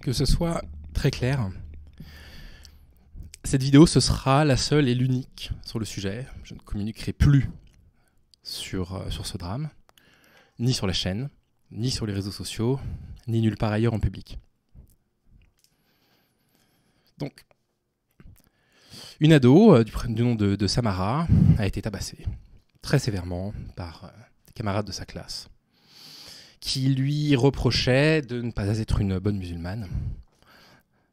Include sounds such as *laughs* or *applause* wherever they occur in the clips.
que ce soit très clair, cette vidéo, ce sera la seule et l'unique sur le sujet. Je ne communiquerai plus sur, euh, sur ce drame, ni sur la chaîne, ni sur les réseaux sociaux, ni nulle part ailleurs en public. Donc, une ado euh, du, nom de, Samara a été tabassée très sévèrement par euh, des camarades de sa classe qui lui reprochait de ne pas être une bonne musulmane.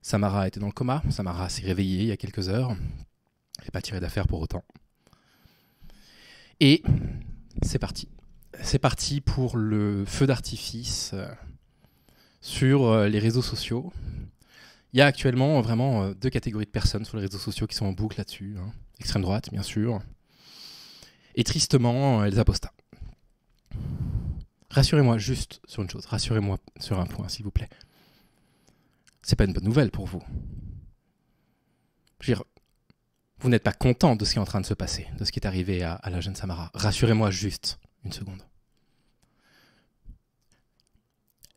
Samara était dans le coma, Samara s'est réveillée il y a quelques heures, elle n'est pas tirée d'affaire pour autant. Et c'est parti. C'est parti pour le feu d'artifice euh, sur euh, les réseaux sociaux. Il y a actuellement euh, vraiment deux catégories de personnes sur les réseaux sociaux qui sont en boucle là-dessus. Hein. Extrême droite, bien sûr. Et tristement, les apostats. Rassurez-moi juste sur une chose, rassurez-moi sur un point, s'il vous plaît. C'est pas une bonne nouvelle pour vous. Je veux dire, vous n'êtes pas content de ce qui est en train de se passer, de ce qui est arrivé à, à la jeune Samara. Rassurez-moi juste une seconde.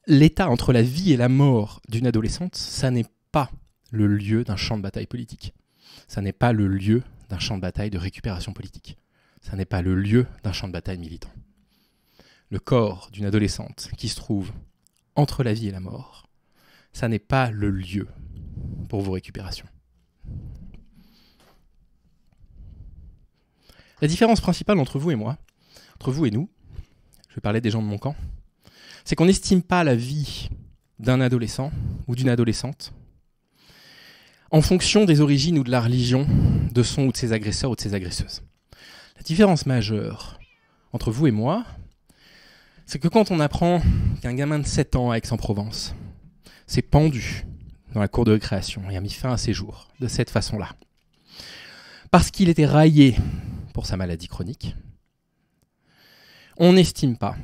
L'état entre la vie et la mort d'une adolescente, ça n'est pas le lieu d'un champ de bataille politique. Ça n'est pas le lieu d'un champ de bataille de récupération politique. Ça n'est pas le lieu d'un champ de bataille militant le corps d'une adolescente qui se trouve entre la vie et la mort, ça n'est pas le lieu pour vos récupérations. La différence principale entre vous et moi, entre vous et nous, je vais parler des gens de mon camp, c'est qu'on n'estime pas la vie d'un adolescent ou d'une adolescente en fonction des origines ou de la religion de son ou de ses agresseurs ou de ses agresseuses. La différence majeure entre vous et moi, c'est que quand on apprend qu'un gamin de 7 ans à Aix-en-Provence s'est pendu dans la cour de récréation et a mis fin à ses jours de cette façon-là, parce qu'il était raillé pour sa maladie chronique, on n'estime pas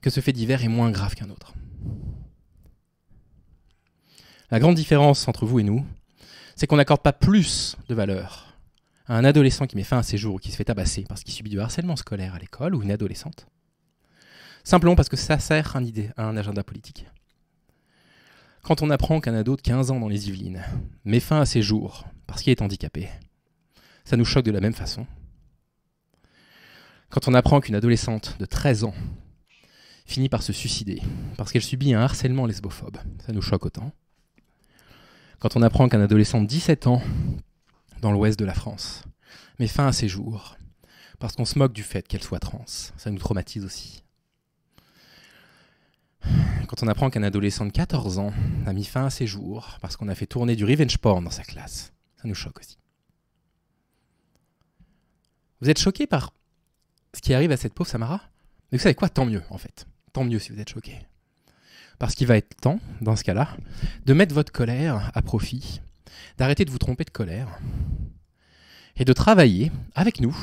que ce fait divers est moins grave qu'un autre. La grande différence entre vous et nous, c'est qu'on n'accorde pas plus de valeur à un adolescent qui met fin à ses jours ou qui se fait tabasser parce qu'il subit du harcèlement scolaire à l'école ou une adolescente, simplement parce que ça sert à, idée, un agenda politique. Quand on apprend qu'un ado de 15 ans dans les Yvelines met fin à ses jours parce qu'il est handicapé, ça nous choque de la même façon. Quand on apprend qu'une adolescente de 13 ans finit par se suicider parce qu'elle subit un harcèlement lesbophobe, ça nous choque autant. Quand on apprend qu'un adolescent de 17 ans dans l'ouest de la France met fin à ses jours parce qu'on se moque du fait qu'elle soit trans, ça nous traumatise aussi. Quand on apprend qu'un adolescent de 14 ans a mis fin à ses jours parce qu'on a fait tourner du revenge porn dans sa classe, ça nous choque aussi. Vous êtes choqué par ce qui arrive à cette pauvre Samara Mais vous savez quoi Tant mieux, en fait. Tant mieux si vous êtes choqué. Parce qu'il va être temps, dans ce cas-là, de mettre votre colère à profit, d'arrêter de vous tromper de colère, et de travailler avec nous,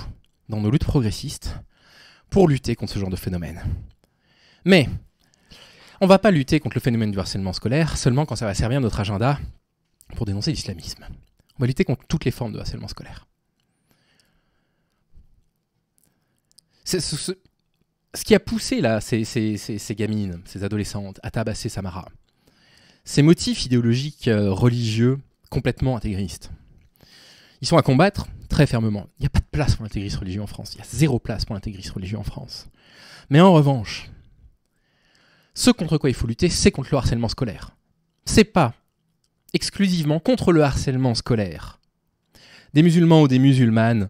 dans nos luttes progressistes, pour lutter contre ce genre de phénomène. Mais on ne va pas lutter contre le phénomène du harcèlement scolaire seulement quand ça va servir notre agenda pour dénoncer l'islamisme. On va lutter contre toutes les formes de harcèlement scolaire. Ce, qui a poussé là, ces, gamines, ces adolescentes, à tabasser Samara, ces motifs idéologiques euh, religieux complètement intégristes, ils sont à combattre très fermement. Il n'y a pas de place pour l'intégrisme religieux en France. Il y a zéro place pour l'intégrisme religieux en France. Mais en revanche, ce contre quoi il faut lutter, c'est contre le harcèlement scolaire. C'est pas exclusivement contre le harcèlement scolaire des musulmans ou des musulmanes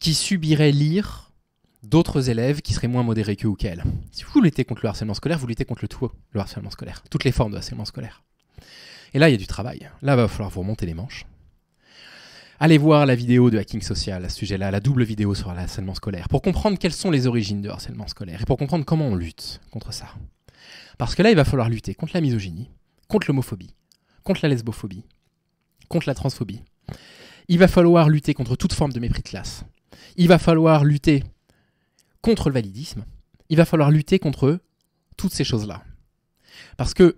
qui subiraient lire d'autres élèves qui seraient moins modérés qu'eux ou qu'elles. Si vous luttez contre le harcèlement scolaire, vous luttez contre le tout, le harcèlement scolaire, toutes les formes de harcèlement scolaire. Et là, il y a du travail. Là, il va falloir vous remonter les manches. Allez voir la vidéo de Hacking Social à ce sujet-là, la double vidéo sur l'harcèlement scolaire, pour comprendre quelles sont les origines de harcèlement scolaire et pour comprendre comment on lutte contre ça. Parce que là, il va falloir lutter contre la misogynie, contre l'homophobie, contre la lesbophobie, contre la transphobie. Il va falloir lutter contre toute forme de mépris de classe. Il va falloir lutter contre le validisme. Il va falloir lutter contre toutes ces choses-là. Parce que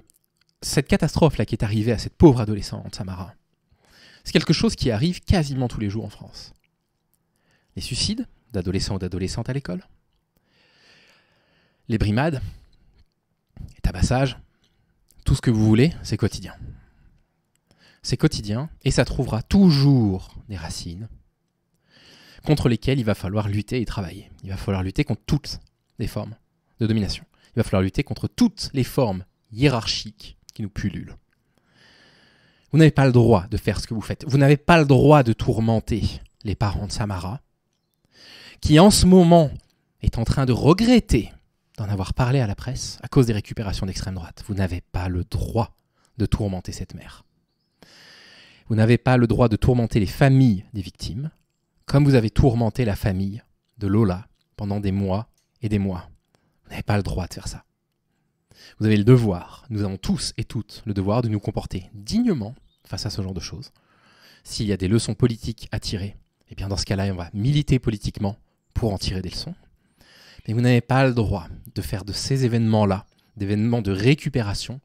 cette catastrophe-là qui est arrivée à cette pauvre adolescente, Samara, c'est quelque chose qui arrive quasiment tous les jours en France. Les suicides d'adolescents ou d'adolescentes à l'école, les brimades, les tabassages, tout ce que vous voulez, c'est quotidien. C'est quotidien et ça trouvera toujours des racines contre lesquelles il va falloir lutter et travailler. Il va falloir lutter contre toutes les formes de domination. Il va falloir lutter contre toutes les formes hiérarchiques qui nous pullulent. Vous n'avez pas le droit de faire ce que vous faites. Vous n'avez pas le droit de tourmenter les parents de Samara, qui en ce moment est en train de regretter d'en avoir parlé à la presse à cause des récupérations d'extrême droite. Vous n'avez pas le droit de tourmenter cette mère. Vous n'avez pas le droit de tourmenter les familles des victimes, comme vous avez tourmenté la famille de Lola pendant des mois et des mois. Vous n'avez pas le droit de faire ça. Vous avez le devoir, nous avons tous et toutes le devoir de nous comporter dignement face à ce genre de choses. S'il y a des leçons politiques à tirer, eh bien dans ce cas-là, on va militer politiquement pour en tirer des leçons. Mais vous n'avez pas le droit de faire de ces événements-là, d'événements de récupération,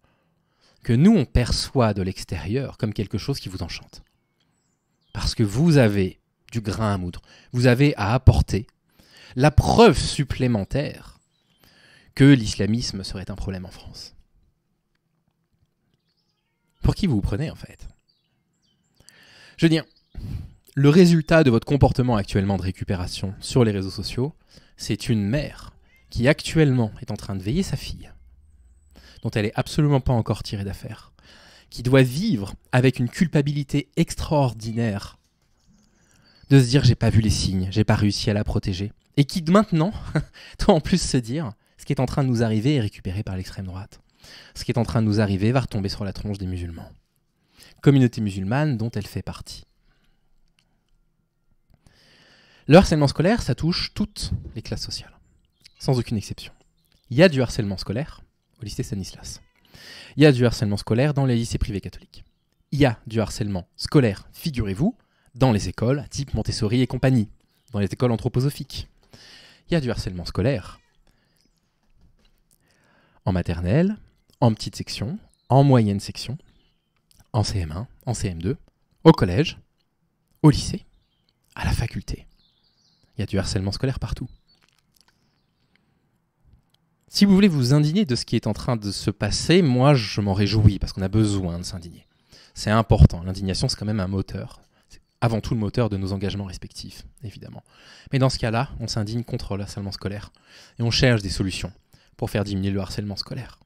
que nous, on perçoit de l'extérieur comme quelque chose qui vous enchante. Parce que vous avez du grain à moudre, vous avez à apporter la preuve supplémentaire que l'islamisme serait un problème en France. Pour qui vous vous prenez en fait Je veux dire, le résultat de votre comportement actuellement de récupération sur les réseaux sociaux, c'est une mère qui actuellement est en train de veiller sa fille, dont elle n'est absolument pas encore tirée d'affaire, qui doit vivre avec une culpabilité extraordinaire de se dire j'ai pas vu les signes, j'ai pas réussi à la protéger, et qui maintenant *laughs* doit en plus se dire ce qui est en train de nous arriver est récupéré par l'extrême droite ce qui est en train de nous arriver va retomber sur la tronche des musulmans. Communauté musulmane dont elle fait partie. Le harcèlement scolaire, ça touche toutes les classes sociales, sans aucune exception. Il y a du harcèlement scolaire au lycée Stanislas. Il y a du harcèlement scolaire dans les lycées privés catholiques. Il y a du harcèlement scolaire, figurez-vous, dans les écoles type Montessori et compagnie, dans les écoles anthroposophiques. Il y a du harcèlement scolaire en maternelle, en petite section, en moyenne section, en CM1, en CM2, au collège, au lycée, à la faculté. Il y a du harcèlement scolaire partout. Si vous voulez vous indigner de ce qui est en train de se passer, moi je m'en réjouis parce qu'on a besoin de s'indigner. C'est important, l'indignation c'est quand même un moteur. C'est avant tout le moteur de nos engagements respectifs, évidemment. Mais dans ce cas-là, on s'indigne contre le harcèlement scolaire et on cherche des solutions pour faire diminuer le harcèlement scolaire.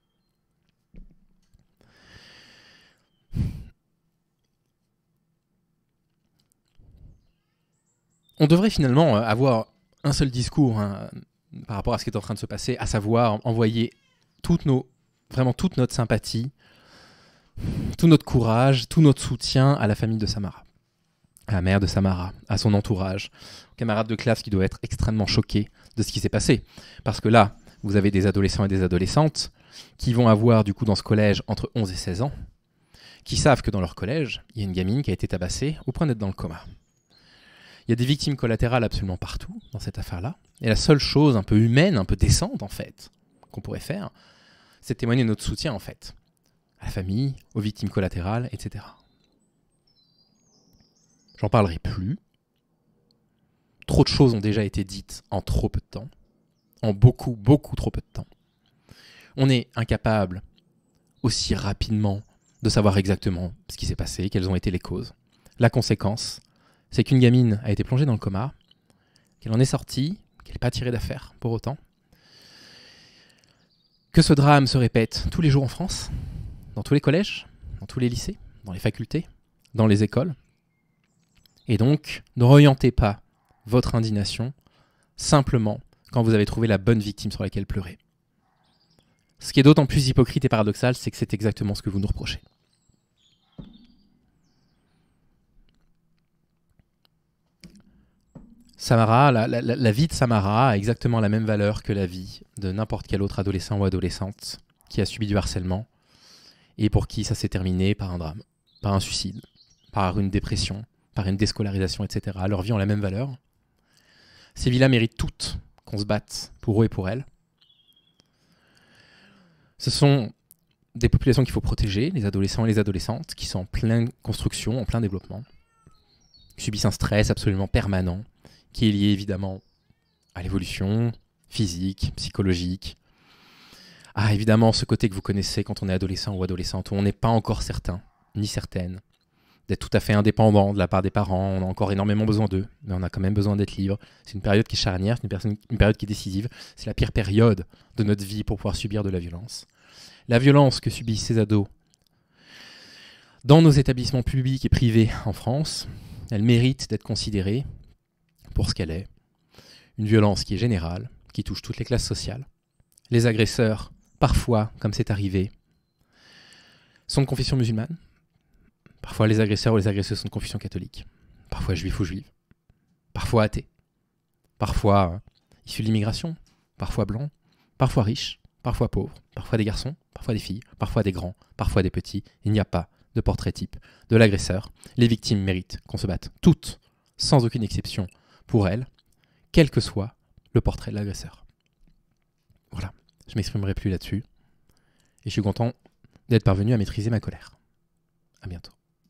On devrait finalement euh, avoir un seul discours hein, par rapport à ce qui est en train de se passer, à savoir envoyer toutes nos, vraiment toute notre sympathie, tout notre courage, tout notre soutien à la famille de Samara, à la mère de Samara, à son entourage, aux camarades de classe qui doivent être extrêmement choqués de ce qui s'est passé. Parce que là, vous avez des adolescents et des adolescentes qui vont avoir du coup dans ce collège entre 11 et 16 ans, qui savent que dans leur collège, il y a une gamine qui a été tabassée au point d'être dans le coma. Il y a des victimes collatérales absolument partout dans cette affaire-là. Et la seule chose un peu humaine, un peu décente en fait, qu'on pourrait faire, c'est témoigner notre soutien en fait, à la famille, aux victimes collatérales, etc. J'en parlerai plus. Trop de choses ont déjà été dites en trop peu de temps, en beaucoup, beaucoup trop peu de temps. On est incapable aussi rapidement de savoir exactement ce qui s'est passé, quelles ont été les causes. La conséquence, c'est qu'une gamine a été plongée dans le coma, qu'elle en est sortie, qu'elle n'est pas tirée d'affaire pour autant, que ce drame se répète tous les jours en France, dans tous les collèges, dans tous les lycées, dans les facultés, dans les écoles. Et donc, ne orientez pas votre indignation simplement quand vous avez trouvé la bonne victime sur laquelle pleurer. Ce qui est d'autant plus hypocrite et paradoxal, c'est que c'est exactement ce que vous nous reprochez. Samara, la, vie de Samara a exactement la même valeur que la vie de n'importe quel autre adolescent ou adolescente qui a subi du harcèlement et pour qui ça s'est terminé par un drame, par un suicide, par une dépression, par une déscolarisation, etc. Leur vie ont la même valeur. Ces vies-là méritent toutes qu'on se batte pour eux et pour elles. Ce sont des populations qu'il faut protéger, les adolescents et les adolescentes, qui sont en pleine construction, en plein développement, qui subissent un stress absolument permanent, qui est lié évidemment à l'évolution physique, psychologique. Ah, évidemment, ce côté que vous connaissez quand on est adolescent ou adolescente, où on n'est pas encore certain, ni certaine, d'être tout à fait indépendant de la part des parents. On a encore énormément besoin d'eux, mais on a quand même besoin d'être libre. C'est une période qui est charnière, c'est une, période qui est décisive. C'est la pire période de notre vie pour pouvoir subir de la violence. La violence que subissent ces ados dans nos établissements publics et privés en France, elle mérite d'être considérée pour ce qu'elle est, une violence qui est générale, qui touche toutes les classes sociales. Les agresseurs, parfois, comme c'est arrivé, sont de confession musulmane. Parfois, les agresseurs ou les agresseuses sont de confession catholique. Parfois, juifs ou juives. Parfois, athées. Parfois, euh, issus de l'immigration. Parfois, blancs. Parfois, riches. Parfois, pauvres. Parfois, des garçons. Parfois, des filles. Parfois, des grands. Parfois, des petits. Il n'y a pas de portrait type de l'agresseur. Les victimes méritent qu'on se batte toutes, sans aucune exception, pour elle, quel que soit le portrait de l'agresseur. Voilà, je m'exprimerai plus là-dessus. Et je suis content d'être parvenu à maîtriser ma colère. À bientôt.